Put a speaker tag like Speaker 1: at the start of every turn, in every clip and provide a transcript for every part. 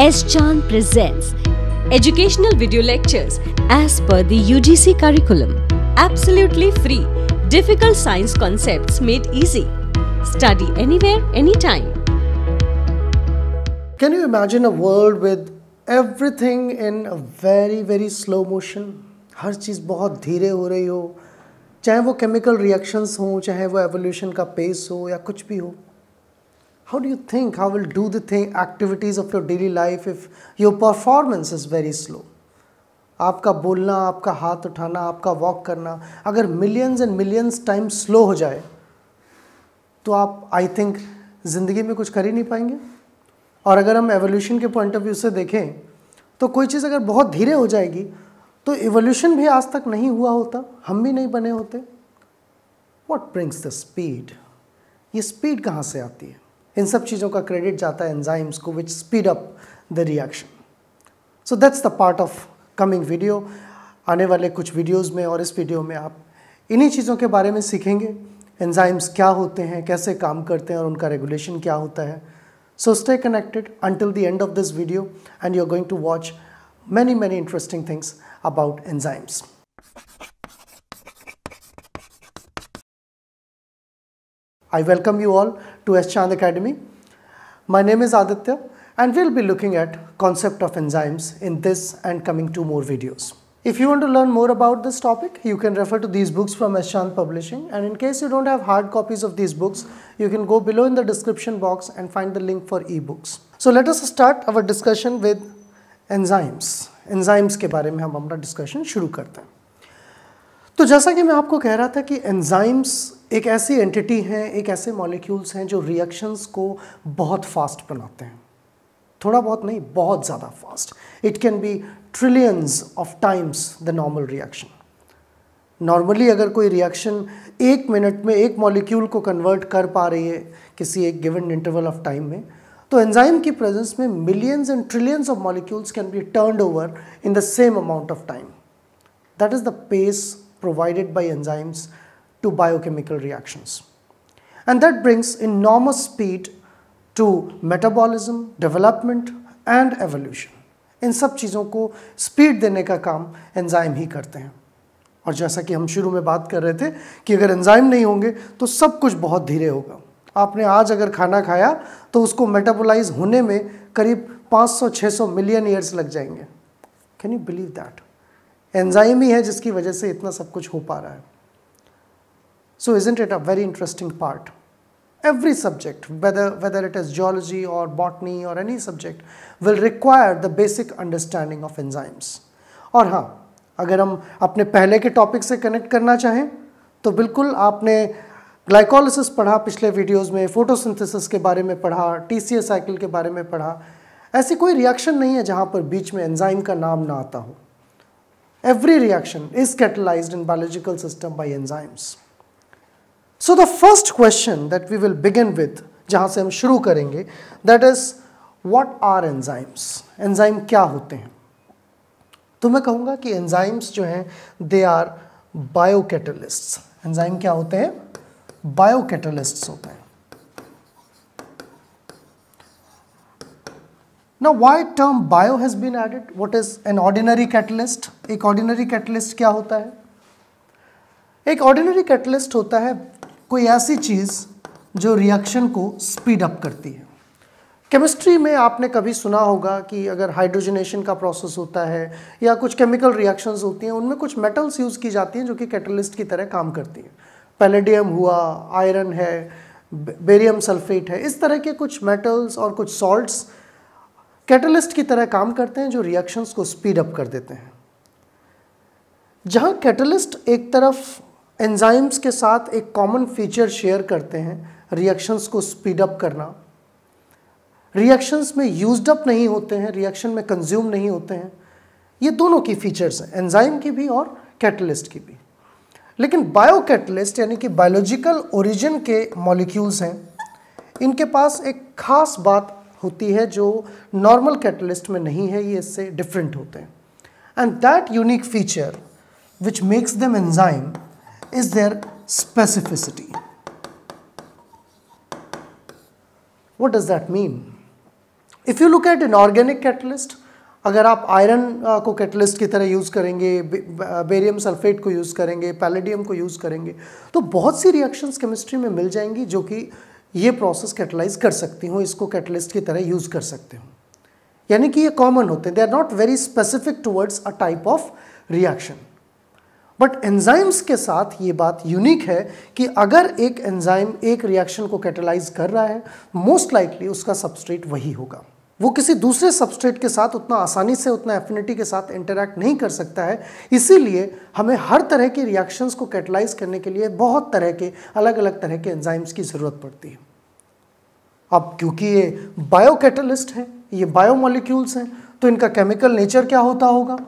Speaker 1: S. Chan presents educational video lectures as per the UGC curriculum. Absolutely free, difficult science concepts made easy. Study anywhere, anytime. Can you imagine a world with everything in a very, very slow motion? हर चीज़ बहुत धीरे हो रही हो चाहे वो chemical reactions हों चाहे वो evolution का pace हो या कुछ भी हो how do you think how will do the thing activities of your daily life if your performance is very slow आपका बोलना आपका हाथ उठाना आपका वॉक करना अगर millions and millions time slow हो जाए तो आप आई थिंक ज़िंदगी में कुछ कर ही नहीं पाएंगे और अगर हम एवोल्यूशन के पॉइंट ऑफ व्यू से देखें तो कोई चीज़ अगर बहुत धीरे हो जाएगी तो एवोल्यूशन भी आज तक नहीं हुआ होता हम भी नहीं बने होते वॉट ब्रिंग्स द स्पीड ये स्पीड कहाँ से आती है इन सब चीज़ों का क्रेडिट जाता है एंजाइम्स को which speed up the reaction so that's the part of coming video आने वाले कुछ वीडियोज़ में और इस वीडियो में आप इन्हीं चीज़ों के बारे में सीखेंगे एंजाइम्स क्या होते हैं कैसे काम करते हैं और उनका रेगुलेशन क्या होता है so stay connected until the end of this video and you are going to watch many many interesting things about enzymes I welcome you all to S Chand Academy. My name is Aditya and we'll be looking at concept of enzymes in this and coming two more videos. If you want to learn more about this topic, you can refer to these books from S Chand Publishing and in case you don't have hard copies of these books, you can go below in the description box and find the link for ebooks. So let us start our discussion with enzymes. Enzymes ke baare mein hum discussion discussion शुरू करते हैं तो जैसा कि मैं आपको कह रहा था कि एंजाइम्स एक ऐसी एंटिटी हैं एक ऐसे मॉलिक्यूल्स हैं जो रिएक्शंस को बहुत फास्ट बनाते हैं थोड़ा बहुत नहीं बहुत ज़्यादा fast it can be trillions of times the normal reaction normally अगर कोई रिएक्शन एक मिनट में एक मॉलिक्यूल को कन्वर्ट कर पा रही है किसी एक गिवन इंटरवल ऑफ टाइम में तो एंजाइम की प्रेजेंस में millions and trillions of molecules can be turn over in the same amount of time that is the pace provided by enzymes to biochemical reactions. And that brings enormous speed to metabolism, development and evolution. इन सब चीज़ों को speed देने का काम enzyme ही करते हैं और जैसा कि हम शुरू में बात कर रहे थे कि अगर एंजाइम नहीं होंगे तो सब कुछ बहुत धीरे होगा आपने आज अगर खाना खाया तो उसको मेटाबोलाइज होने में करीब 500-600 मिलियन ईयर्स लग जाएंगे can you believe that enzyme ही है जिसकी वजह से इतना सब कुछ हो पा रहा है So isn't it a very interesting part? Every subject, whether, whether it is geology or botany or any subject, will require the basic understanding of enzymes. और हाँ अगर हम अपने पहले के टॉपिक से कनेक्ट करना चाहें तो बिल्कुल आपने ग्लाइकोलिसिस पढ़ा पिछले वीडियोस में फोटोसिंथेसिस के बारे में पढ़ा टीसीए साइकिल के बारे में पढ़ा ऐसी कोई रिएक्शन नहीं है जहाँ पर बीच में एंजाइम का नाम ना आता हो every reaction is catalyzed in biological system by enzymes so the first question that we will begin with जहां से हम शुरू करेंगे that is what are enzymes enzyme क्या होते हैं तो मैं कहूंगा कि एंजाइम्स जो हैं दे आर बायोकेटलिस्ट्स एंजाइम क्या होते हैं बायोकेटलिस्ट्स होते हैं ना why term bio has been added What is an ordinary catalyst एक ऑर्डिनरी कैटलिस्ट क्या होता है एक ऑर्डिनरी कैटलिस्ट होता है कोई ऐसी चीज़ जो रिएक्शन को स्पीड अप करती है केमिस्ट्री में आपने कभी सुना होगा कि अगर हाइड्रोजनेशन का प्रोसेस होता है या कुछ केमिकल रिएक्शंस होती हैं उनमें कुछ मेटल्स यूज़ की जाती हैं जो कि कैटलिस्ट की तरह काम करती हैं पैलेडियम हुआ आयरन है बेरियम सल्फेट है इस तरह के कुछ मेटल्स और कुछ सॉल्ट्स कैटलिस्ट की तरह काम करते हैं जो रिएक्शंस को स्पीड अप कर देते हैं जहाँ कैटलिस्ट एक तरफ एंजाइम्स के साथ एक कॉमन फीचर शेयर करते हैं रिएक्शंस को स्पीड अप करना रिएक्शंस में यूज्ड अप नहीं होते हैं रिएक्शन में कंज्यूम नहीं होते हैं ये दोनों की फीचर्स हैं एंजाइम की भी और कैटलिस्ट की भी लेकिन बायो कैटलिस्ट यानी कि बायोलॉजिकल ओरिजिन के मॉलिक्यूल्स हैं इनके पास एक खास बात होती है जो नॉर्मल कैटलिस्ट में नहीं है ये इससे डिफरेंट होते हैं and that unique feature which makes them enzyme is their specificity. What does that mean? If you look at inorganic catalyst, अगर आप आयरन uh, को कैटलिस्ट की तरह यूज़ करेंगे बेरियम सल्फेट uh, को यूज़ करेंगे पैलेडियम को यूज़ करेंगे तो बहुत सी रिएक्शंस केमिस्ट्री में मिल जाएंगी जो कि ये प्रोसेस कैटलाइज कर सकती हूँ इसको कैटलिस्ट की तरह यूज़ कर सकते हो यानी कि ये कॉमन होते हैं they are not very specific towards a type of reaction but enzymes के साथ ये बात यूनिक है कि अगर एक एंजाइम एक रिएक्शन को कैटेलाइज कर रहा है मोस्ट लाइकली उसका सबस्ट्रेट वही होगा वो किसी दूसरे सबस्ट्रेट के साथ उतना आसानी से उतना एफिनिटी के साथ इंटरेक्ट नहीं कर सकता है इसीलिए हमें हर तरह के रिएक्शंस को कैटलाइज करने के लिए बहुत तरह के अलग अलग तरह के एंजाइम्स की ज़रूरत पड़ती है अब क्योंकि ये बायो कैटलिस्ट हैं ये बायो मॉलिक्यूल्स हैं तो इनका केमिकल नेचर क्या होता होगा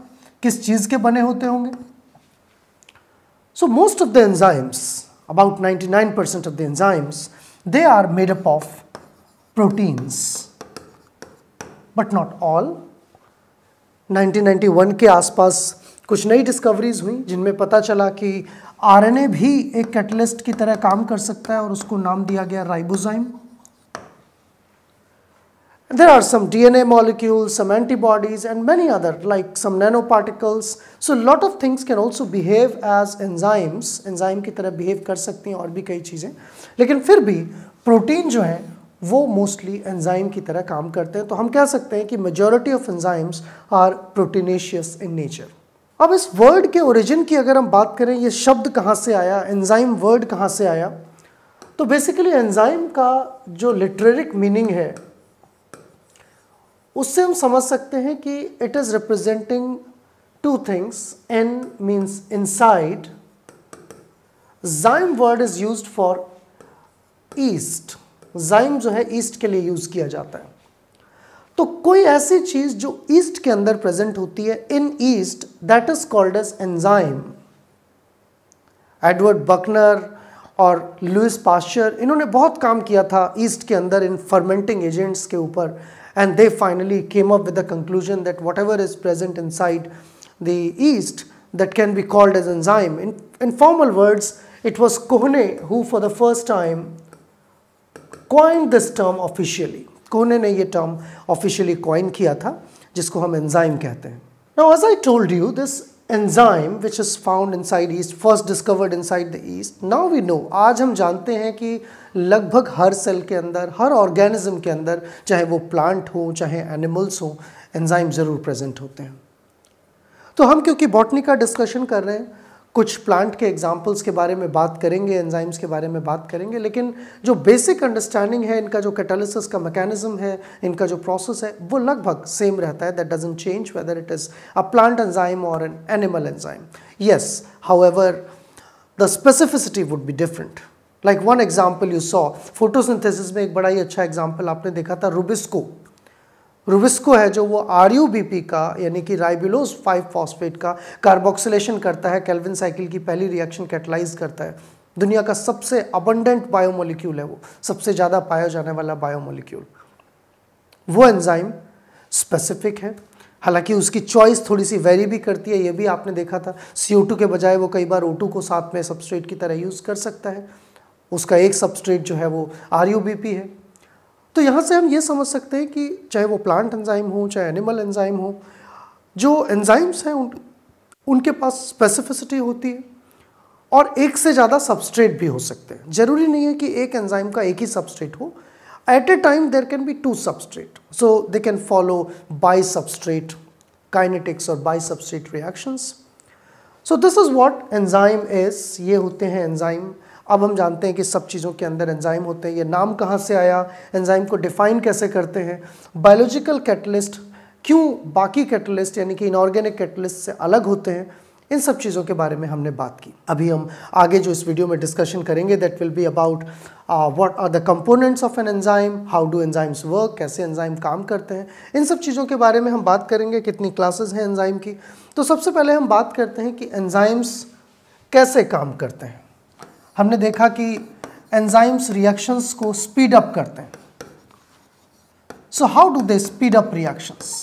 Speaker 1: किस चीज़ के बने होते होंगे So most of the enzymes, about 99% of the enzymes, they are made up of proteins, but not all. 1991 के आसपास कुछ नई डिस्कवरीज हुई जिनमें पता चला कि आरएनए भी एक कैटलिस्ट की तरह काम कर सकता है और उसको नाम दिया गया ribozyme There are some DNA molecules, some antibodies and many other like some nanoparticles. So a lot of things can also behave as enzymes. Enzyme ki tarah behave kar sakti hain aur bhi kai cheeze lekin fir bhi protein jo hai wo mostly enzyme ki tarah kaam karte hain to hum keh sakte hain ki majority of enzymes are proteinaceous in nature अब इस word के origin की अगर हम बात करें ये शब्द कहाँ से आया एंजाइम वर्ड कहाँ से आया तो बेसिकली एंजाइम का जो लिटरेरिक मीनिंग है उससे हम समझ सकते हैं कि it is representing two things en means inside zyme word is use for yeast zyme जो है ईस्ट के लिए यूज़ किया जाता है तो कोई ऐसी चीज़ जो ईस्ट के अंदर प्रेजेंट होती है in yeast that is called as enzyme Edward Buchner और लुइस पास्चर इन्होंने बहुत काम किया था ईस्ट के अंदर इन फर्मेंटिंग एजेंट्स के ऊपर And they finally came up with the conclusion that whatever is present inside the yeast that can be called as enzyme. In, in formal words, it was Kohne who for the first time coined this term officially. कोहने ने ये term officially coin किया था जिसको हम enzyme कहते हैं Now as I told you, this. Is found inside yeast first discovered inside the yeast now we know आज हम जानते हैं कि लगभग हर सेल के अंदर हर ऑर्गेनिज्म के अंदर चाहे वो प्लांट हो चाहे एनिमल्स हो एंजाइम ज़रूर प्रेजेंट होते हैं तो हम क्योंकि बॉटनी का डिस्कशन कर रहे हैं कुछ प्लांट के एग्जाम्पल्स के बारे में बात करेंगे एंजाइम्स के बारे में बात करेंगे लेकिन जो बेसिक अंडरस्टैंडिंग है इनका जो कैटालिसिस का मैकेनिज्म है इनका जो प्रोसेस है वो लगभग सेम रहता है that doesn't change whether it is a plant enzyme और an animal enzyme yes however the specificity would be different like one example you saw photosynthesis में एक बड़ा ही अच्छा एग्जाम्पल आपने देखा था रुबिस्को रुविस्को है जो वो आर का यानी कि राइबिलोज फाइव फॉस्फेट का कार्बोक्सिलेशन करता है कैलविन साइकिल की पहली रिएक्शन कैटलाइज करता है दुनिया का सबसे अबंडेंट बायोमोलिक्यूल है वो सबसे ज़्यादा पाया जाने वाला बायोमोलिक्यूल वो एंजाइम स्पेसिफिक है हालांकि उसकी चॉइस थोड़ी सी वेरी भी करती है ये भी आपने देखा था CO2 के बजाय वो कई बार O2 को साथ में सबस्ट्रेट की तरह यूज़ कर सकता है उसका एक सबस्ट्रेट जो है वो आर है तो यहाँ से हम ये समझ सकते हैं कि चाहे वो प्लांट एंजाइम हो चाहे एनिमल एंजाइम हो जो एंजाइम्स हैं उन उनके पास स्पेसिफिसिटी होती है और एक से ज़्यादा सबस्ट्रेट भी हो सकते हैं जरूरी नहीं है कि एक एंजाइम का एक ही सबस्ट्रेट हो at a time there can be two substrate so they can follow bi substrate kinetics और bi substrate reactions so this is what enzyme is ये होते हैं एंजाइम अब हम जानते हैं कि सब चीज़ों के अंदर एंजाइम होते हैं ये नाम कहाँ से आया एंजाइम को डिफाइन कैसे करते हैं बायोलॉजिकल कैटलिस्ट क्यों बाकी कैटलिस्ट यानी कि इनऑर्गेनिक कैटलिस्ट से अलग होते हैं इन सब चीज़ों के बारे में हमने बात की अभी हम आगे जो इस वीडियो में डिस्कशन करेंगे that will be about what are the components of an enzyme how do enzymes work कैसे एंजाइम काम करते हैं इन सब चीज़ों के बारे में हम बात करेंगे कितनी क्लासेस हैं एंजाइम की तो सबसे पहले हम बात करते हैं कि एंजाइम्स कैसे काम करते हैं हमने देखा कि एंजाइम्स रिएक्शंस को स्पीड अप करते हैं so how do they speed up reactions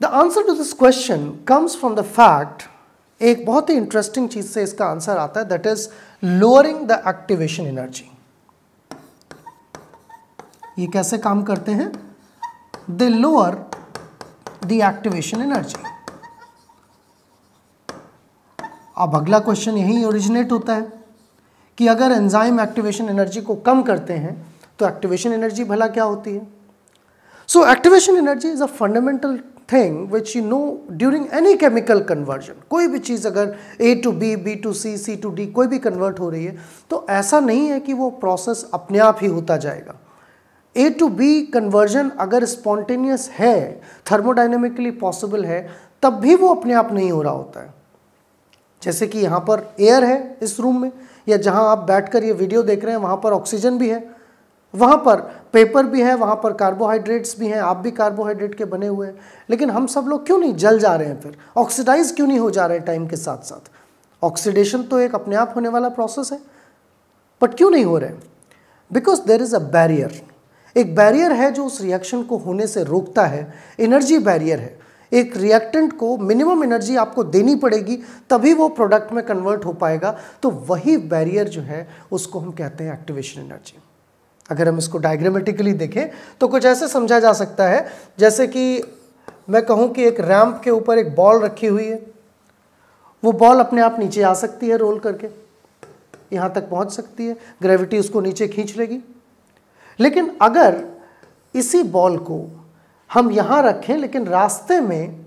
Speaker 1: the answer to this question comes from the fact एक बहुत ही इंटरेस्टिंग चीज से इसका आंसर आता है that is lowering the activation energy ये कैसे काम करते हैं they lower the activation energy. अब अगला क्वेश्चन यही ओरिजिनेट होता है कि अगर एंजाइम एक्टिवेशन एनर्जी को कम करते हैं तो एक्टिवेशन एनर्जी भला क्या होती है so activation energy is a fundamental thing which you know during any chemical conversion कोई भी चीज़ अगर A to B B to C C to D कोई भी कन्वर्ट हो रही है तो ऐसा नहीं है कि वो प्रोसेस अपने आप ही होता जाएगा ए टू बी कन्वर्जन अगर स्पॉन्टेनियस है थर्मोडाइनमिकली पॉसिबल है तब भी वो अपने आप नहीं हो रहा होता है जैसे कि यहाँ पर एयर है इस रूम में या जहाँ आप बैठकर ये वीडियो देख रहे हैं वहाँ पर ऑक्सीजन भी है वहाँ पर पेपर भी है वहाँ पर कार्बोहाइड्रेट्स भी हैं आप भी कार्बोहाइड्रेट के बने हुए हैं लेकिन हम सब लोग क्यों नहीं जल जा रहे हैं फिर ऑक्सीडाइज क्यों नहीं हो जा रहे हैं टाइम के साथ साथ ऑक्सीडेशन तो एक अपने आप होने वाला प्रोसेस है बट क्यों नहीं हो रहे because there is a barrier एक बैरियर है जो उस रिएक्शन को होने से रोकता है एनर्जी बैरियर है एक रिएक्टेंट को मिनिमम एनर्जी आपको देनी पड़ेगी तभी वो प्रोडक्ट में कन्वर्ट हो पाएगा तो वही बैरियर जो है उसको हम कहते हैं एक्टिवेशन एनर्जी अगर हम इसको डायग्रामेटिकली देखें तो कुछ ऐसे समझा जा सकता है जैसे कि मैं कहूँ कि एक रैम्प के ऊपर एक बॉल रखी हुई है वो बॉल अपने आप नीचे आ सकती है रोल करके यहाँ तक पहुँच सकती है ग्रेविटी उसको नीचे खींच लेगी लेकिन अगर इसी बॉल को हम यहाँ रखें लेकिन रास्ते में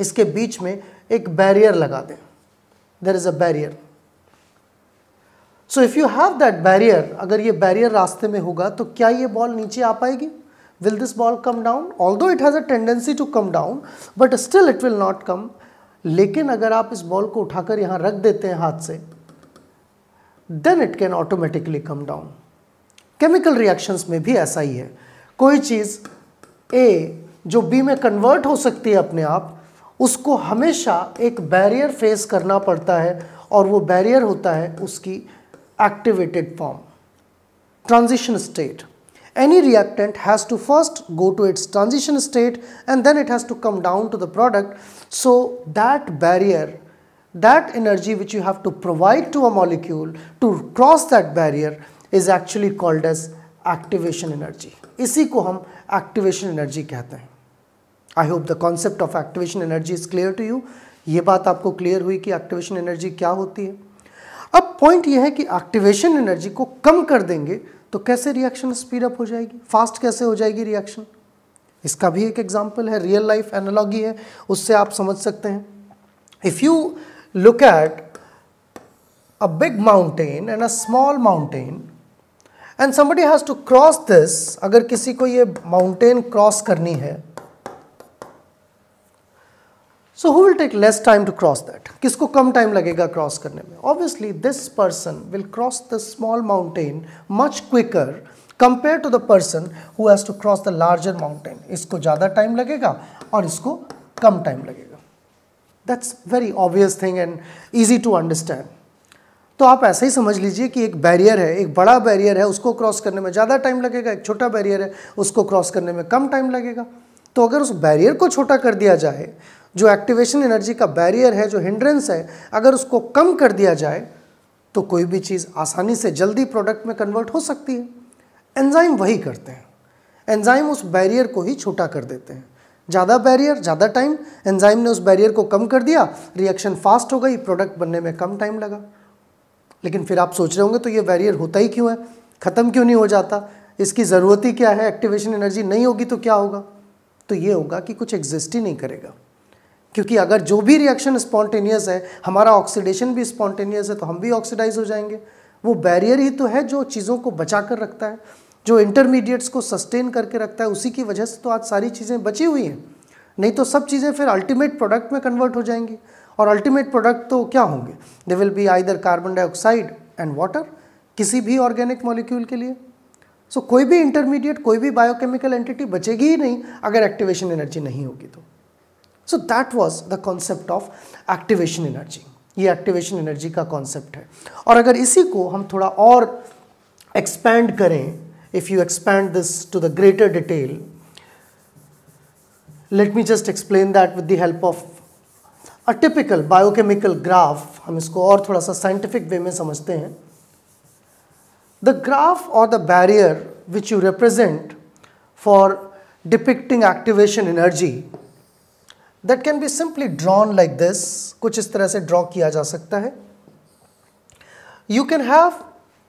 Speaker 1: इसके बीच में एक बैरियर लगा दें there is a barrier so if you have that barrier अगर ये बैरियर रास्ते में होगा तो क्या ये बॉल नीचे आ पाएगी this ball come down although it has a tendency to come down but still it will not come लेकिन अगर आप इस बॉल को उठाकर यहाँ रख देते हैं हाथ से then it can automatically come down chemical reactions में भी ऐसा ही है कोई चीज़ ए जो बी में कन्वर्ट हो सकती है अपने आप उसको हमेशा एक बैरियर फेस करना पड़ता है और वो बैरियर होता है उसकी activated form transition state any reactant has to first go to its transition state and then it has to come down to the product so that barrier that energy which you have to provide to a molecule to cross that barrier is actually called as activation energy इसी को हम activation energy कहते हैं I hope the concept of activation energy is clear to you ये बात आपको clear हुई कि एक्टिवेशन एनर्जी क्या होती है अब पॉइंट यह है कि एक्टिवेशन एनर्जी को कम कर देंगे तो कैसे रिएक्शन स्पीड अप हो जाएगी फास्ट कैसे हो जाएगी रिएक्शन इसका भी एक एग्जाम्पल है रियल लाइफ एनोलॉगी है उससे आप समझ सकते हैं if you look at a big mountain and a small mountain and somebody has to cross this अगर किसी को ये माउंटेन क्रॉस करनी है so who will take less time to cross that किसको कम टाइम लगेगा क्रॉस करने में obviously this person will cross the small mountain much quicker compare to the person who has to cross the larger mountain इसको ज़्यादा time लगेगा और इसको कम टाइम लगेगा that's very obvious thing and easy to understand तो आप ऐसे ही समझ लीजिए कि एक बैरियर है एक बड़ा बैरियर है उसको क्रॉस करने में ज़्यादा टाइम लगेगा एक छोटा बैरियर है उसको क्रॉस करने में कम टाइम लगेगा तो अगर उस बैरियर को छोटा कर दिया जाए जो एक्टिवेशन एनर्जी का बैरियर है जो हिंड्रेंस है अगर उसको कम कर दिया जाए तो कोई भी चीज़ आसानी से जल्दी प्रोडक्ट में कन्वर्ट हो सकती है एंजाइम वही करते हैं एंजाइम उस बैरियर को ही छोटा कर देते हैं ज़्यादा बैरियर ज़्यादा टाइम एंजाइम ने उस बैरियर को कम कर दिया रिएक्शन फास्ट हो गई प्रोडक्ट बनने में कम टाइम लगा लेकिन फिर आप सोच रहे होंगे तो ये बैरियर होता ही क्यों है ख़त्म क्यों नहीं हो जाता इसकी ज़रूरत ही क्या है एक्टिवेशन एनर्जी नहीं होगी तो क्या होगा तो ये होगा कि कुछ एग्जिस्ट ही नहीं करेगा क्योंकि अगर जो भी रिएक्शन स्पॉन्टेनियस है हमारा ऑक्सीडेशन भी स्पॉन्टेनियस है तो हम भी ऑक्सीडाइज हो जाएंगे वो बैरियर ही तो है जो चीज़ों को बचा कर रखता है जो इंटरमीडिएट्स को सस्टेन करके रखता है उसी की वजह से तो आज सारी चीज़ें बची हुई हैं नहीं तो सब चीज़ें फिर अल्टीमेट प्रोडक्ट में कन्वर्ट हो जाएंगी और अल्टीमेट प्रोडक्ट तो क्या होंगे they will be either carbon dioxide and water किसी भी ऑर्गेनिक मॉलिक्यूल के लिए सो so, कोई भी इंटरमीडिएट कोई भी बायोकेमिकल एंटिटी बचेगी ही नहीं अगर एक्टिवेशन एनर्जी नहीं होगी तो so that was the concept of activation energy ये एक्टिवेशन एनर्जी का कॉन्सेप्ट है और अगर इसी को हम थोड़ा और एक्सपैंड करें if you expand this to the greater detail let me just explain that with the help of typical biochemical graph हम इसको और थोड़ा सा साइंटिफिक वे में समझते हैं द ग्राफ और the barrier which you represent for depicting activation energy that can be simply drawn like this कुछ इस तरह से ड्रॉ किया जा सकता है you can have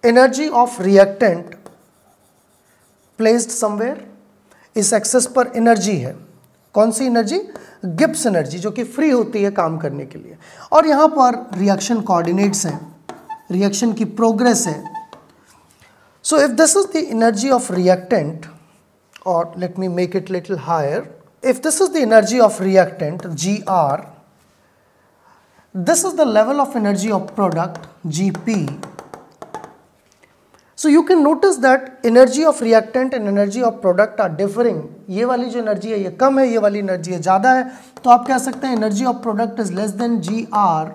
Speaker 1: energy of reactant placed somewhere इस एक्सेस पर एनर्जी है कौन सी एनर्जी गिप्स एनर्जी जो कि फ्री होती है काम करने के लिए और यहाँ पर रिएक्शन कोऑर्डिनेट्स हैं रिएक्शन की प्रोग्रेस है so if this is the energy of reactant और let me make it little higher if this is the energy of reactant G R this is the level of energy of product G P so you can notice that energy of reactant and energy of product are differing ये वाली जो energy है ये कम है ये वाली energy है ज़्यादा है तो आप कह सकते हैं energy of product is less than G R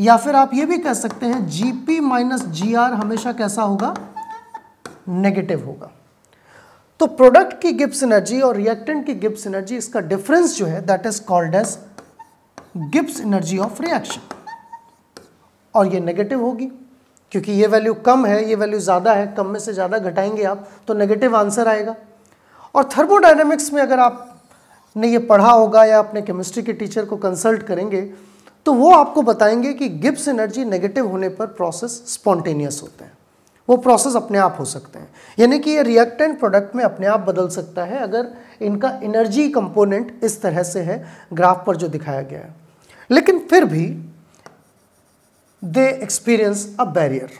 Speaker 1: या फिर आप ये भी कह सकते हैं G P minus G R हमेशा कैसा होगा नेगेटिव होगा तो प्रोडक्ट की गिप्स एनर्जी और रिएक्टेंट की गिप्स एनर्जी इसका डिफरेंस जो है that is called as Gibbs energy of reaction और ये नेगेटिव होगी क्योंकि ये वैल्यू कम है ये वैल्यू ज़्यादा है कम में से ज़्यादा घटाएंगे आप तो नेगेटिव आंसर आएगा और थर्मोडाइनमिक्स में अगर आप ने ये पढ़ा होगा या अपने केमिस्ट्री के टीचर को कंसल्ट करेंगे तो वो आपको बताएंगे कि गिब्स एनर्जी नेगेटिव होने पर प्रोसेस स्पॉन्टेनियस होते हैं वो प्रोसेस अपने आप हो सकते हैं यानी कि ये रिएक्टेंट प्रोडक्ट में अपने आप बदल सकता है अगर इनका एनर्जी कंपोनेंट इस तरह से है ग्राफ पर जो दिखाया गया है लेकिन फिर भी दे एक्सपीरियंस अ बैरियर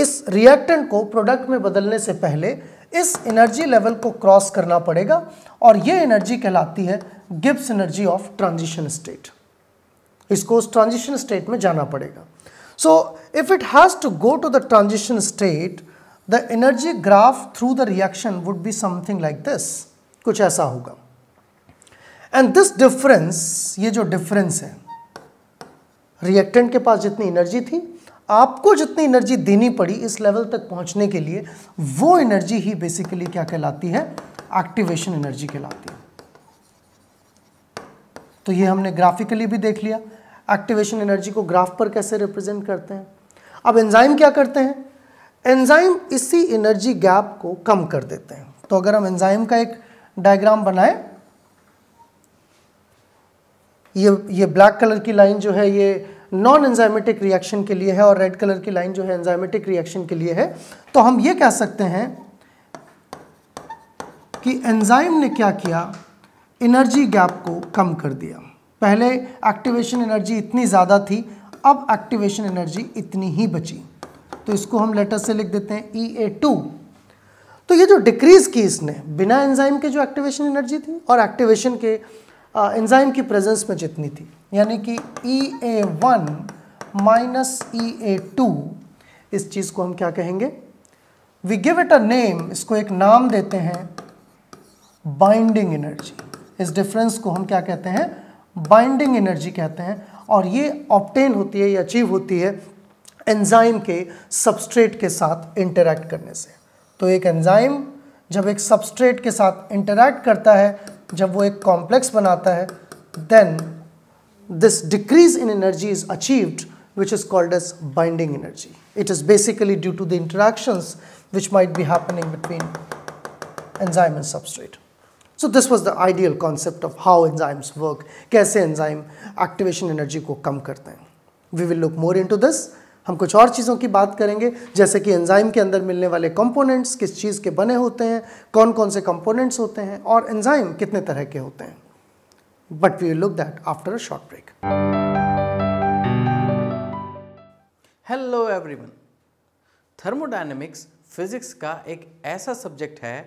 Speaker 1: इस रिएक्टेंट को प्रोडक्ट में बदलने से पहले इस एनर्जी लेवल को क्रॉस करना पड़ेगा और ये एनर्जी कहलाती है Gibbs energy of transition state इसको उस ट्रांजिशन स्टेट में जाना पड़ेगा so if it has to go to the transition state the energy graph through the reaction would be something like this कुछ ऐसा होगा एंड दिस डिफरेंस ये जो डिफरेंस है रिएक्टेंट के पास जितनी एनर्जी थी आपको जितनी एनर्जी देनी पड़ी इस लेवल तक पहुंचने के लिए वो एनर्जी ही बेसिकली क्या कहलाती है एक्टिवेशन एनर्जी कहलाती है तो ये हमने ग्राफिकली भी देख लिया एक्टिवेशन एनर्जी को ग्राफ पर कैसे रिप्रेजेंट करते हैं अब एंजाइम क्या करते हैं एंजाइम इसी एनर्जी गैप को कम कर देते हैं तो अगर हम एंजाइम का एक डायग्राम बनाए ये ये ब्लैक कलर की लाइन जो है ये नॉन एंजाइमेटिक रिएक्शन के लिए है और रेड कलर की लाइन जो है एंजाइमेटिक रिएक्शन के लिए है तो हम ये कह सकते हैं कि एंजाइम ने क्या किया एनर्जी गैप को कम कर दिया पहले एक्टिवेशन एनर्जी इतनी ज़्यादा थी अब एक्टिवेशन एनर्जी इतनी ही बची तो इसको हम लेटर से लिख देते हैं ई ए टू तो ये जो डिक्रीज की इसने बिना एंजाइम के जो एक्टिवेशन एनर्जी थी और एक्टिवेशन के एंजाइम की प्रेजेंस में जितनी थी यानी कि E A one minus E A two इस चीज़ को हम क्या कहेंगे we give it a name इसको एक नाम देते हैं बाइंडिंग एनर्जी इस डिफरेंस को हम क्या कहते हैं बाइंडिंग एनर्जी कहते हैं और ये ऑप्टेन होती है या अचीव होती है एंजाइम के सबस्ट्रेट के साथ इंटरैक्ट करने से तो एक एंजाइम जब एक सबस्ट्रेट के साथ इंटरैक्ट करता है जब वो एक कॉम्प्लेक्स बनाता है then this decrease in energy is achieved which is called as binding energy it is basically due to the interaction which might be happening between enzyme and substrate so this was the ideal concept of how enzymes work कैसे enzyme activation energy को कम करते हैं we will look more into this हम कुछ और चीज़ों की बात करेंगे जैसे कि एंजाइम के अंदर मिलने वाले कंपोनेंट्स किस चीज़ के बने होते हैं कौन कौन से कंपोनेंट्स होते हैं और एंजाइम कितने तरह के होते हैं but we look that after a short break hello everyone thermodynamics physics का एक ऐसा सब्जेक्ट है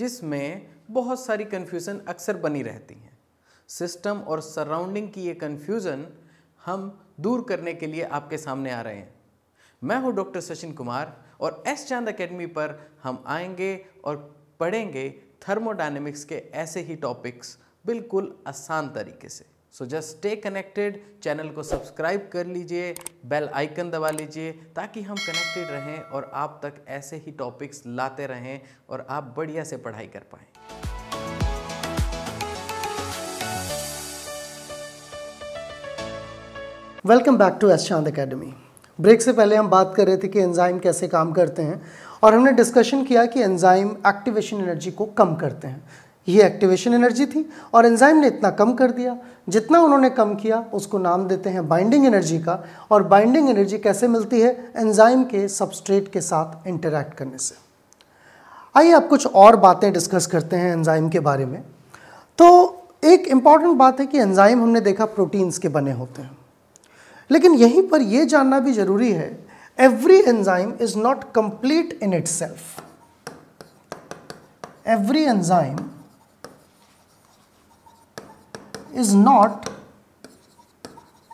Speaker 1: जिसमें बहुत सारी कन्फ्यूज़न अक्सर बनी रहती हैं सिस्टम और सराउंडिंग की ये कन्फ्यूज़न हम दूर करने के लिए आपके सामने आ रहे हैं मैं हूं डॉक्टर सचिन कुमार और एस चांद एकेडमी पर हम आएंगे और पढ़ेंगे थर्मोडाइनमिक्स के ऐसे ही टॉपिक्स बिल्कुल आसान तरीके से so just stay connected channel को सब्सक्राइब कर लीजिए बेल आइकन दबा लीजिए ताकि हम कनेक्टेड रहें और आप तक ऐसे ही टॉपिक्स लाते रहें और आप बढ़िया से पढ़ाई कर पाएँ welcome back to S Chand academy break से पहले हम बात कर रहे थे कि एंजाइम कैसे काम करते हैं और हमने डिस्कशन किया कि एंजाइम एक्टिवेशन एनर्जी को कम करते हैं ये एक्टिवेशन एनर्जी थी और एंजाइम ने इतना कम कर दिया जितना उन्होंने कम किया उसको नाम देते हैं बाइंडिंग एनर्जी का और बाइंडिंग एनर्जी कैसे मिलती है एंजाइम के सबस्ट्रेट के साथ इंटरैक्ट करने से आइए आप कुछ और बातें डिस्कस करते हैं एंजाइम के बारे में तो एक इम्पॉर्टेंट बात है कि एंजाइम हमने देखा प्रोटीन्स के बने होते हैं लेकिन यहीं पर यह जानना भी जरूरी है every enzyme is not complete in itself every enzyme is not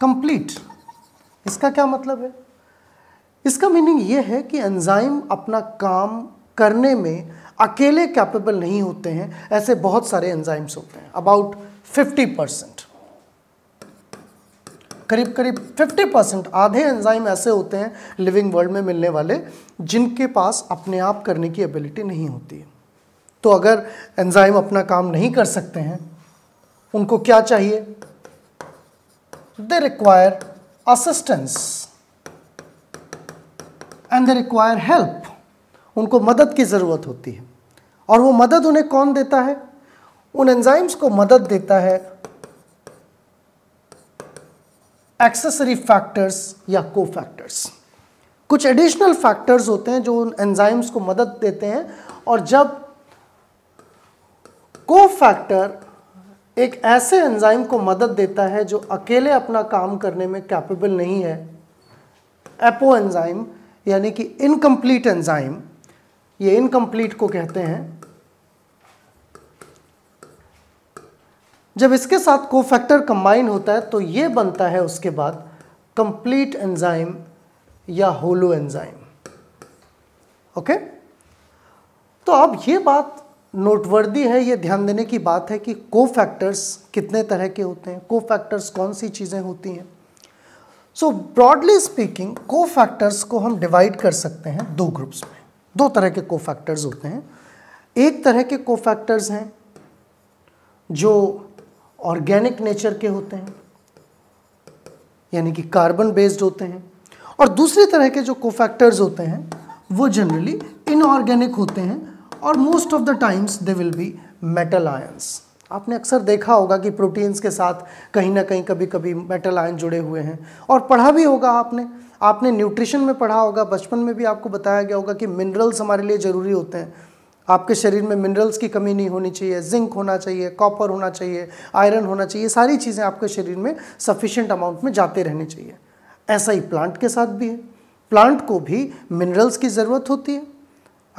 Speaker 1: complete इसका क्या मतलब है इसका मीनिंग यह है कि एंजाइम अपना काम करने में अकेले कैपेबल नहीं होते हैं ऐसे बहुत सारे एंजाइम्स होते हैं अबाउट 50 परसेंट करीब करीब 50 परसेंट आधे एंजाइम ऐसे होते हैं लिविंग वर्ल्ड में मिलने वाले जिनके पास अपने आप करने की एबिलिटी नहीं होती है तो अगर एंजाइम अपना काम नहीं कर सकते हैं उनको क्या चाहिए they require assistance and they require help उनको मदद की ज़रूरत होती है और वो मदद उन्हें कौन देता है उन एंजाइम्स को मदद देता है एक्सेसरी फैक्टर्स या को फैक्टर्स कुछ एडिशनल फैक्टर्स होते हैं जो उन एंजाइम्स को मदद देते हैं और जब को फैक्टर एक ऐसे एंजाइम को मदद देता है जो अकेले अपना काम करने में कैपेबल नहीं है एपो एंजाइम यानी कि इनकम्प्लीट एंजाइम ये इनकम्प्लीट को कहते हैं जब इसके साथ कोफैक्टर कंबाइन होता है तो ये बनता है उसके बाद कंप्लीट एंजाइम या होलो एंजाइम ओके तो अब ये बात नोटवर्दी है ये ध्यान देने की बात है कि कोफैक्टर्स कितने तरह के होते हैं कोफैक्टर्स कौन सी चीज़ें होती हैं सो ब्रॉडली स्पीकिंग कोफैक्टर्स को हम डिवाइड कर सकते हैं दो ग्रुप्स में दो तरह के कोफैक्टर्स होते हैं एक तरह के कोफैक्टर्स हैं जो ऑर्गेनिक नेचर के होते हैं यानी कि कार्बन बेस्ड होते हैं और दूसरी तरह के जो कोफैक्टर्स होते हैं वो जनरली इनऑर्गेनिक होते हैं और most of the times they will be metal ions आपने अक्सर देखा होगा कि प्रोटीन्स के साथ कहीं ना कहीं कभी कभी मेटल आयन जुड़े हुए हैं और पढ़ा भी होगा आपने आपने न्यूट्रिशन में पढ़ा होगा बचपन में भी आपको बताया गया होगा कि मिनरल्स हमारे लिए ज़रूरी होते हैं आपके शरीर में मिनरल्स की कमी नहीं होनी चाहिए जिंक होना चाहिए कॉपर होना चाहिए आयरन होना चाहिए सारी चीज़ें आपके शरीर में सफिशेंट अमाउंट में जाते रहने चाहिए ऐसा ही प्लांट के साथ भी है प्लांट को भी मिनरल्स की ज़रूरत होती है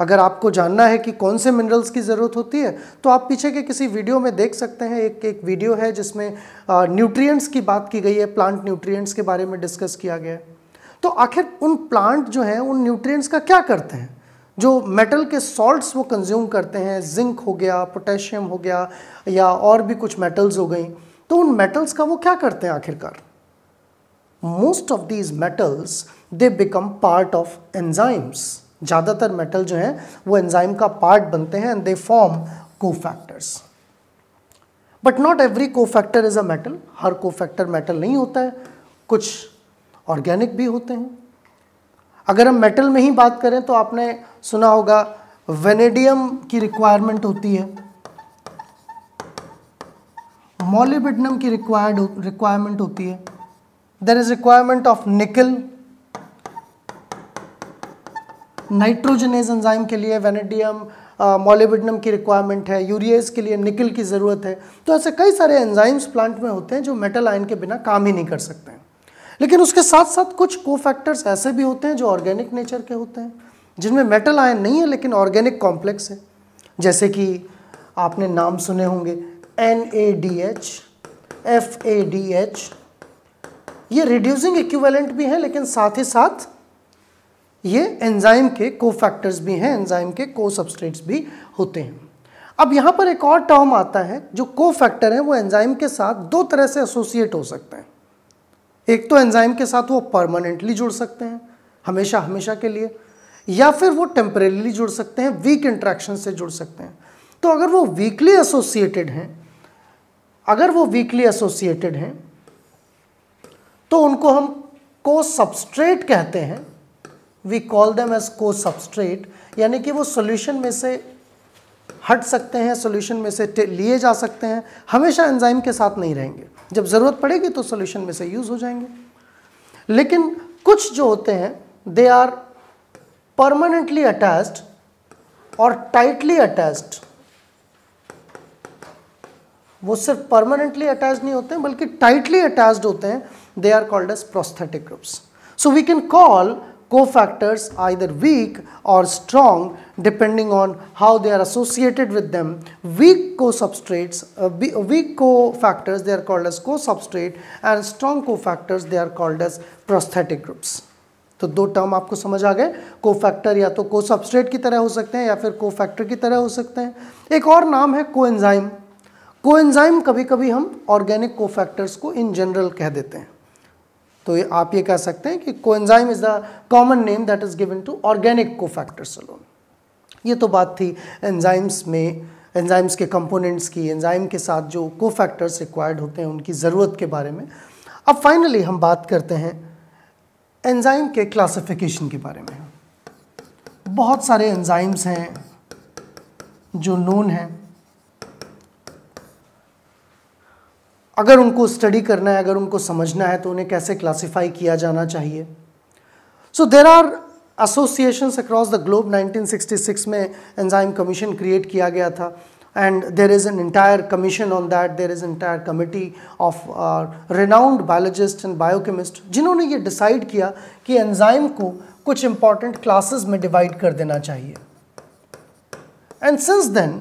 Speaker 1: अगर आपको जानना है कि कौन से मिनरल्स की ज़रूरत होती है तो आप पीछे के किसी वीडियो में देख सकते हैं एक एक वीडियो है जिसमें न्यूट्रिएंट्स की बात की गई है प्लांट न्यूट्रिएंट्स के बारे में डिस्कस किया गया है तो आखिर उन प्लांट जो हैं उन न्यूट्रिएंट्स का क्या करते हैं जो मेटल के सॉल्ट्स वो कंज्यूम करते हैं जिंक हो गया पोटेशियम हो गया या और भी कुछ मेटल्स हो गई तो उन मेटल्स का वो क्या करते हैं आखिरकार most of these metals they become part of enzymes ज़्यादातर मेटल जो हैं वो एंजाइम का पार्ट बनते हैं and they form cofactors but not every cofactor is a metal हर को फैक्टर मेटल नहीं होता है कुछ ऑर्गेनिक भी होते हैं अगर हम मेटल में ही बात करें तो आपने सुना होगा वेनेडियम की रिक्वायरमेंट होती है मोलिबिडनम की रिक्वायर्ड रिक्वायरमेंट होती है there is requirement of nickel nitrogenase enzyme के लिए वेनेडियम uh, की रिक्वायरमेंट है यूरियस के लिए निकल की ज़रूरत है तो ऐसे कई सारे एंजाइम्स प्लांट में होते हैं जो मेटल आयन के बिना काम ही नहीं कर सकते हैं लेकिन उसके साथ साथ कुछ कोफैक्टर्स ऐसे भी होते हैं जो ऑर्गेनिक नेचर के होते हैं जिनमें मेटल आयन नहीं है लेकिन ऑर्गेनिक कॉम्प्लेक्स है जैसे कि आपने नाम सुने होंगे N A D H F A D H ये रिड्यूसिंग इक्विवेलेंट भी हैं लेकिन साथ ही साथ ये एंजाइम के को फैक्टर्स भी हैं एंजाइम के को सबस्ट्रेट्स भी होते हैं अब यहाँ पर एक और टर्म आता है जो को फैक्टर है वो एंजाइम के साथ दो तरह से एसोसिएट हो सकते हैं एक तो एंजाइम के साथ वो परमानेंटली जुड़ सकते हैं हमेशा हमेशा के लिए या फिर वो टेम्परेली जुड़ सकते हैं वीक इंट्रैक्शन से जुड़ सकते हैं तो अगर वो वीकली एसोसिएटेड हैं अगर वो वीकली एसोसिएटेड हैं तो उनको हम को सबस्ट्रेट कहते हैं we call them as cosubstrate यानी कि वो सोल्यूशन में से हट सकते हैं सोल्यूशन में से लिए जा सकते हैं हमेशा एंजाइम के साथ नहीं रहेंगे जब ज़रूरत पड़ेगी तो सोल्यूशन में से यूज़ हो जाएंगे लेकिन कुछ जो होते हैं दे आर permanently attached और टाइटली अटैच्ड वो सिर्फ परमानेंटली अटैच नहीं होते हैं बल्कि टाइटली अटैच्ड होते हैं they are called as prosthetic groups so we can call cofactors either weak or strong depending on how they are associated with them weak co-substrates uh, weak cofactors they are called as co-substrate and strong cofactors they are called as prosthetic groups तो दो term आपको समझ आ गए को factor या तो को substrate की तरह हो सकते हैं या फिर को फैक्टर की तरह हो सकते हैं एक और नाम है को एंजाइम को एंजाइम कभी कभी हम ऑर्गेनिक को फैक्टर्स को इन जनरल कह देते हैं तो ये आप ये कह सकते हैं कि coenzyme is the common name that is given to organic cofactors alone ये तो बात थी एंजाइम्स में एंजाइम्स के कंपोनेंट्स की एंजाइम के साथ जो को फैक्टर्स रिक्वायर्ड होते हैं उनकी ज़रूरत के बारे में अब फाइनली हम बात करते हैं एंजाइम के क्लासिफिकेशन के बारे में बहुत सारे एंजाइम्स हैं जो नोन हैं अगर उनको स्टडी करना है अगर उनको समझना है तो उन्हें कैसे क्लासिफाई किया जाना चाहिए so there are associations across the globe 1966 में एंजाइम कमीशन क्रिएट किया गया था and there is an entire commission on that there is an entire committee of uh, renowned biologists and biochemists jinhone ye decide kiya ki enzyme ko kuch important classes mein divide kar dena chahiye and since then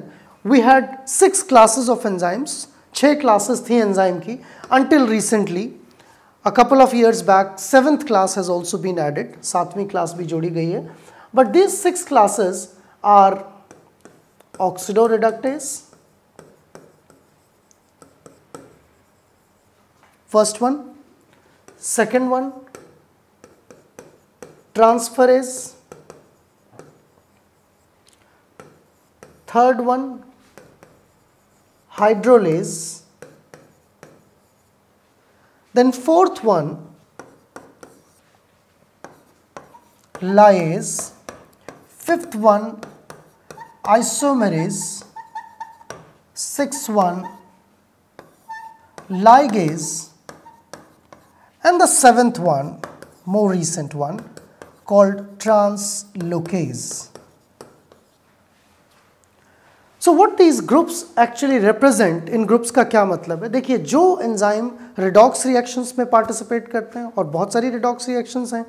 Speaker 1: we had six classes of enzymes छः classes थी enzyme की until recently a couple of years back seventh class has also been added सातवीं class भी जोड़ी गई है but these six classes are oxidoreductase. First one, second one, transferase, third one, hydrolase, then fourth one, lyase, fifth one, isomerase 6-1 ligase and the seventh one more recent one called translocase. So what these groups actually represent इन groups का क्या मतलब है देखिए जो enzyme redox reactions में participate करते हैं और बहुत सारी रिडॉक्स रिएक्शंस हैं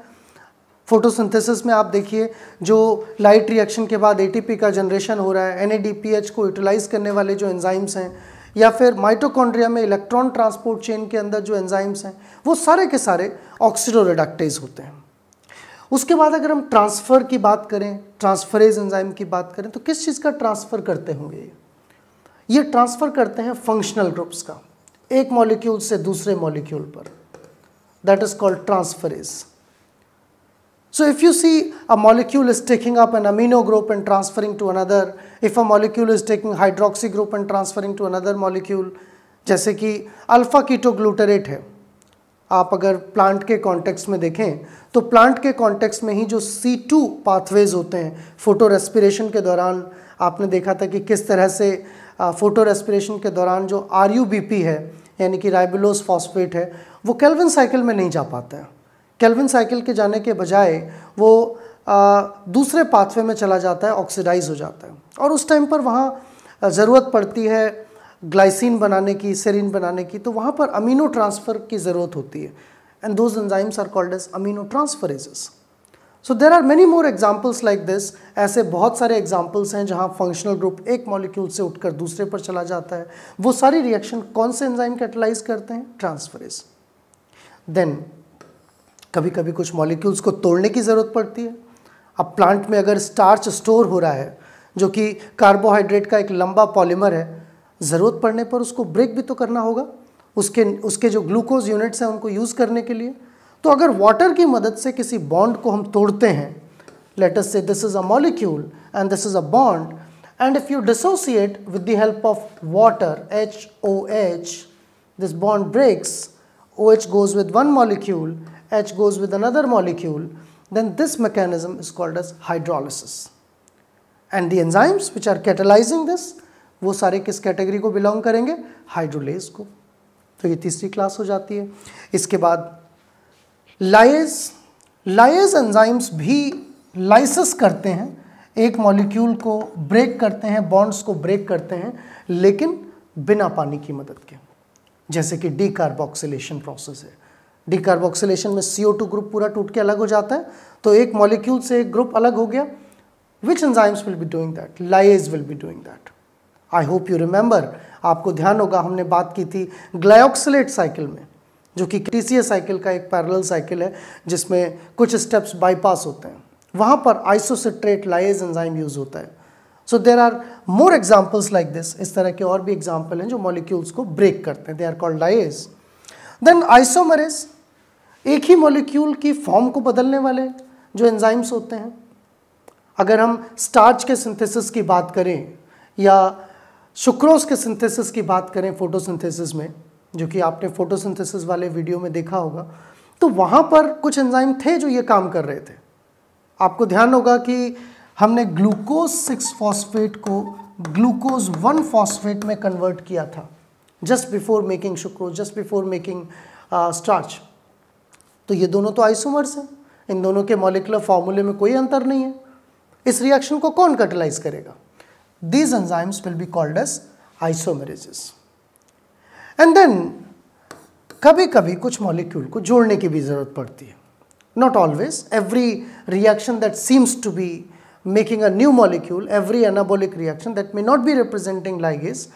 Speaker 1: फोटोसिंथेसिस में आप देखिए जो लाइट रिएक्शन के बाद एटीपी का जनरेशन हो रहा है एनएडीपीएच को यूटिलाइज करने वाले जो एंजाइम्स हैं या फिर माइटोकॉन्ड्रिया में इलेक्ट्रॉन ट्रांसपोर्ट चेन के अंदर जो एंजाइम्स हैं वो सारे के सारे ऑक्सीडोरिडक्टेज होते हैं उसके बाद अगर हम ट्रांसफ़र की बात करें ट्रांसफरेज एंजाइम की बात करें तो किस चीज़ का ट्रांसफ़र करते होंगे ये ट्रांसफ़र करते हैं फंक्शनल ग्रुप्स का एक मॉलिक्यूल से दूसरे मॉलिक्यूल पर that is called transferase So if you see a molecule is taking up an amino group and transferring to another, if a molecule is taking hydroxy group and transferring to another molecule, जैसे कि alpha ketoglutarate है आप अगर plant के context में देखें तो plant के कॉन्टेक्स्ट में ही जो सी टू पाथवेज होते हैं फोटो रेस्पिरेशन के दौरान आपने देखा था कि किस तरह से फोटो रेस्पिरेशन के दौरान जो आर है यानी कि राइबुलोस फॉस्फेट है वो कैल्विन साइकिल में नहीं जा पाता है कैलविन साइकिल के जाने के बजाय वो आ, दूसरे पाथवे में चला जाता है ऑक्सीडाइज हो जाता है और उस टाइम पर वहाँ ज़रूरत पड़ती है ग्लाइसिन बनाने की सेरिन बनाने की तो वहाँ पर अमीनो ट्रांसफ़र की ज़रूरत होती है and those enzymes are called as amino transferases so there are many more examples like this ऐसे बहुत सारे एग्जाम्पल्स हैं जहाँ फंक्शनल ग्रुप एक मॉलिक्यूल से उठकर दूसरे पर चला जाता है वो सारी रिएक्शन कौन से एंजाइम कैटलाइज करते हैं ट्रांसफरेज देन कभी कभी कुछ मॉलिक्यूल्स को तोड़ने की ज़रूरत पड़ती है अब प्लांट में अगर स्टार्च स्टोर हो रहा है जो कि कार्बोहाइड्रेट का एक लंबा पॉलीमर है ज़रूरत पड़ने पर उसको ब्रेक भी तो करना होगा उसके उसके जो ग्लूकोज यूनिट्स हैं उनको यूज़ करने के लिए तो अगर वाटर की मदद से किसी बॉन्ड को हम तोड़ते हैं let's see this is a molecule and this is a bond and if you dissociate with the help of water H O H this bond breaks O H goes with one molecule H goes with another molecule, then this mechanism is called as hydrolysis. And the enzymes which are catalyzing this, वो सारे किस category को belong करेंगे hydrolase को तो ये तीसरी class हो जाती है इसके बाद लाइज लाइज एंजाइम्स भी लाइसिस करते हैं एक मॉलिक्यूल को ब्रेक करते हैं बॉन्ड्स को ब्रेक करते हैं लेकिन बिना पानी की मदद के जैसे कि डी प्रोसेस है डिकार्बोक्सिलेशन में सी ग्रुप पूरा टूट के अलग हो जाता है तो एक मॉलिक्यूल से एक ग्रुप अलग हो गया which enzymes will be doing that lyase will be doing that I hope you remember आपको ध्यान होगा हमने बात की थी ग्लायोक्सिलेट साइकिल में जो कि टी साइकिल का एक पैरल साइकिल है जिसमें कुछ स्टेप्स बाईपास होते हैं वहाँ पर आइसोसिट्रेट लाइज एंजाइम यूज होता है so there are more examples like this इस तरह के और भी एग्जाम्पल हैं जो मॉलिक्यूल्स को ब्रेक करते हैं they are called lyase then isomerase एक ही मॉलिक्यूल की फॉर्म को बदलने वाले जो एंजाइम्स होते हैं अगर हम स्टार्च के सिंथेसिस की बात करें या शुक्रोज के सिंथेसिस की बात करें फोटोसिंथेसिस में जो कि आपने फोटोसिंथेसिस वाले वीडियो में देखा होगा तो वहाँ पर कुछ एंजाइम थे जो ये काम कर रहे थे आपको ध्यान होगा कि हमने ग्लूकोज सिक्स फॉस्फेट को ग्लूकोज वन फॉस्फेट में कन्वर्ट किया था just before making sucrose just before making starch तो ये दोनों तो आइसोमर्स हैं इन दोनों के मॉलिकुलर फॉर्मूले में कोई अंतर नहीं है इस रिएक्शन को कौन कटलाइज करेगा these enzymes will be called as isomerases and then कभी कभी कुछ मॉलिक्यूल को जोड़ने की भी ज़रूरत पड़ती है not always every reaction that seems to be making a new molecule every anabolic reaction that may not be representing ligase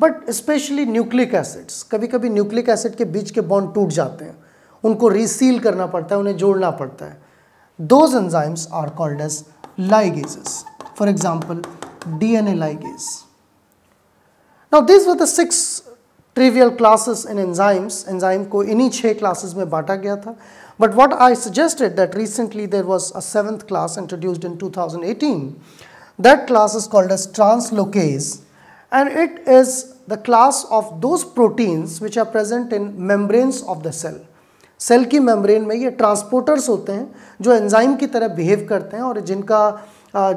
Speaker 1: but specially nucleic acids कभी कभी न्यूक्लिक एसिड के बीच के बॉन्ड टूट जाते हैं उनको रिसील करना पड़ता है उन्हें जोड़ना पड़ता है those enzymes are called as ligases for example D N A ligase now this were the six trivial classes in enzymes enzyme को इन्हीं छः क्लासेज में बांटा गया था but what I suggested that recently there was a seventh class introduced in two thousand eighteen that class is called as translocase and it is the class of those proteins which are present in membranes of the cell cell की membrane में ये transporters होते हैं जो enzyme की तरह behave करते हैं और जिनका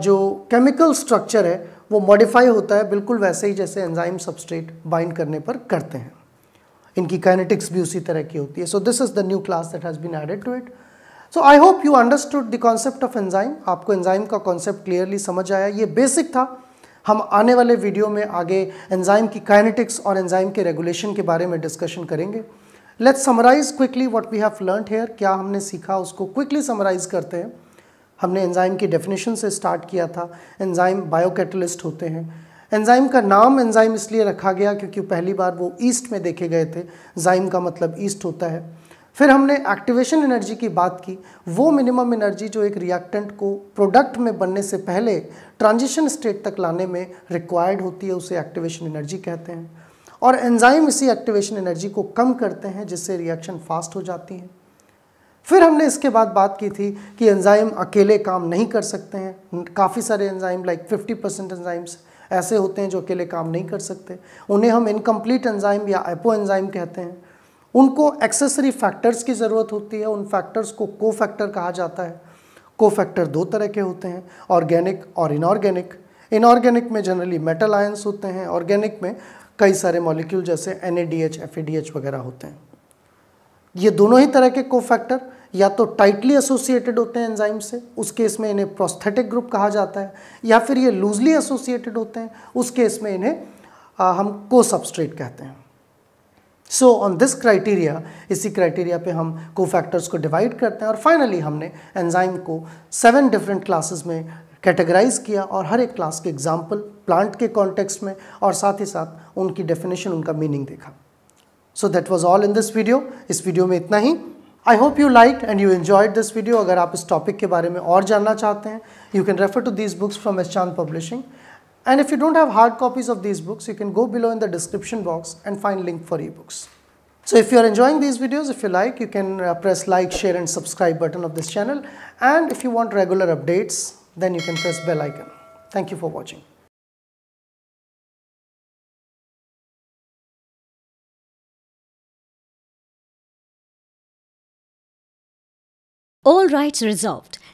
Speaker 1: जो केमिकल स्ट्रक्चर है वो मॉडिफाई होता है बिल्कुल वैसे ही जैसे एंजाइम सबस्ट्रेट बाइंड करने पर करते हैं इनकी काइनेटिक्स भी उसी तरह की होती है so this is the new class that has been added to it so I hope you understood the concept of enzyme आपको एंजाइम का कॉन्सेप्ट क्लियरली समझ आया ये बेसिक था हम आने वाले वीडियो में आगे एंजाइम की काइनेटिक्स और एंजाइम के रेगुलेशन के बारे में डिस्कशन करेंगे let's summarise quickly what we have learn here क्या हमने सीखा उसको क्विकली समराइज करते हैं हमने एंजाइम की डेफिनेशन से स्टार्ट किया था एंजाइम बायोकेटलिस्ट होते हैं एंजाइम का नाम एंजाइम इसलिए रखा गया क्योंकि पहली बार वो ईस्ट में देखे गए थे जाइम का मतलब ईस्ट होता है फिर हमने एक्टिवेशन एनर्जी की बात की वो मिनिमम एनर्जी जो एक रिएक्टेंट को प्रोडक्ट में बनने से पहले ट्रांजिशन स्टेट तक लाने में रिक्वायर्ड होती है उसे एक्टिवेशन एनर्जी कहते हैं और एंजाइम इसी एक्टिवेशन एनर्जी को कम करते हैं जिससे रिएक्शन फास्ट हो जाती है फिर हमने इसके बाद बात की थी कि एंजाइम अकेले काम नहीं कर सकते हैं काफ़ी सारे एंजाइम लाइक 50 परसेंट एंजाइम्स ऐसे होते हैं जो अकेले काम नहीं कर सकते उन्हें हम इनकम्प्लीट एंजाइम या एपो एंजाइम कहते हैं उनको एक्सेसरी फैक्टर्स की ज़रूरत होती है उन फैक्टर्स को को फैक्टर कहा जाता है को फैक्टर दो तरह के होते हैं ऑर्गेनिक और इनऑर्गेनिक इनऑर्गेनिक में जनरली मेटल आयंस होते हैं ऑर्गेनिक में कई सारे मॉलिक्यूल जैसे एन ए वगैरह होते हैं ये दोनों ही तरह के को फैक्टर या तो टाइटली एसोसिएटेड होते हैं एंजाइम से उस केस में इन्हें प्रोस्थेटिक ग्रुप कहा जाता है या फिर ये लूजली एसोसिएटेड होते हैं उस केस में इन्हें आ, हम को सबस्ट्रेट कहते हैं सो ऑन दिस क्राइटेरिया इसी क्राइटेरिया पे हम को फैक्टर्स को डिवाइड करते हैं और फाइनली हमने एंजाइम को सेवन डिफरेंट क्लासेस में कैटेगराइज किया और हर एक क्लास के एग्जाम्पल प्लांट के कॉन्टेक्स्ट में और साथ ही साथ उनकी डेफिनेशन उनका मीनिंग देखा so that was all in this video इस वीडियो में इतना ही I hope you like and you enjoyed this video अगर आप इस टॉपिक के बारे में और जानना चाहते हैं you can refer to these books from S Chand publishing And if you don't have hard copies of these books, you can go below in the description box and find link for ebooks. So if you are enjoying these videos, if you like, you can uh, press like, share and subscribe button of this channel. And if you want regular updates, then you can press bell icon. Thank you for watching. All rights reserved.